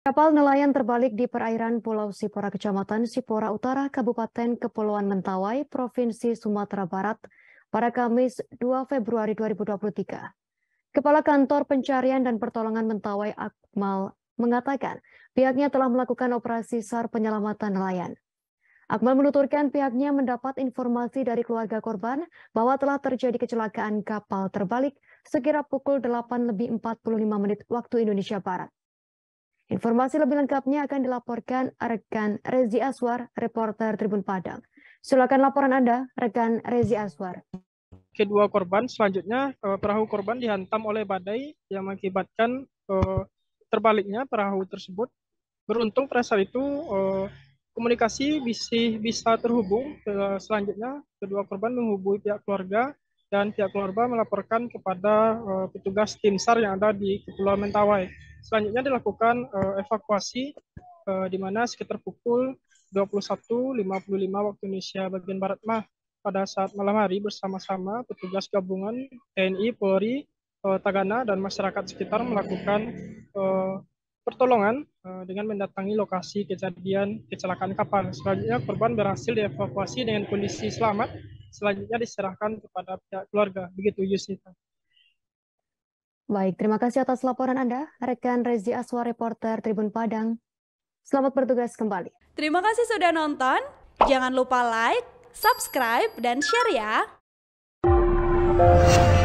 Kapal nelayan terbalik di perairan Pulau Sipora, Kecamatan Sipora Utara, Kabupaten Kepulauan Mentawai, Provinsi Sumatera Barat, pada Kamis 2 Februari 2023. Kepala Kantor Pencarian dan Pertolongan Mentawai Akmal mengatakan pihaknya telah melakukan operasi SAR penyelamatan nelayan. Akmal menuturkan pihaknya mendapat informasi dari keluarga korban bahwa telah terjadi kecelakaan kapal terbalik sekira pukul 8 lebih 45 menit waktu Indonesia Barat. Informasi lebih lengkapnya akan dilaporkan rekan Rezi Aswar, reporter Tribun Padang. Silakan laporan Anda, rekan Rezi Aswar. Kedua korban selanjutnya eh, perahu korban dihantam oleh badai yang mengakibatkan eh, terbaliknya perahu tersebut. Beruntung pada saat itu eh, komunikasi bisa bisa terhubung. Selanjutnya kedua korban menghubungi pihak keluarga dan pihak keluarga melaporkan kepada petugas tim SAR yang ada di Kepulauan Mentawai. Selanjutnya dilakukan uh, evakuasi uh, di mana sekitar pukul 21.55 waktu Indonesia bagian Barat mah pada saat malam hari bersama-sama petugas gabungan TNI, Polri, uh, Tagana dan masyarakat sekitar melakukan uh, pertolongan uh, dengan mendatangi lokasi kejadian kecelakaan kapal. Selanjutnya korban berhasil dievakuasi dengan kondisi selamat. Selanjutnya diserahkan kepada pihak keluarga. Begitu yusita Baik, terima kasih atas laporan Anda, rekan Rezi Aswar, reporter Tribun Padang. Selamat bertugas kembali. Terima kasih sudah nonton. Jangan lupa like, subscribe, dan share ya.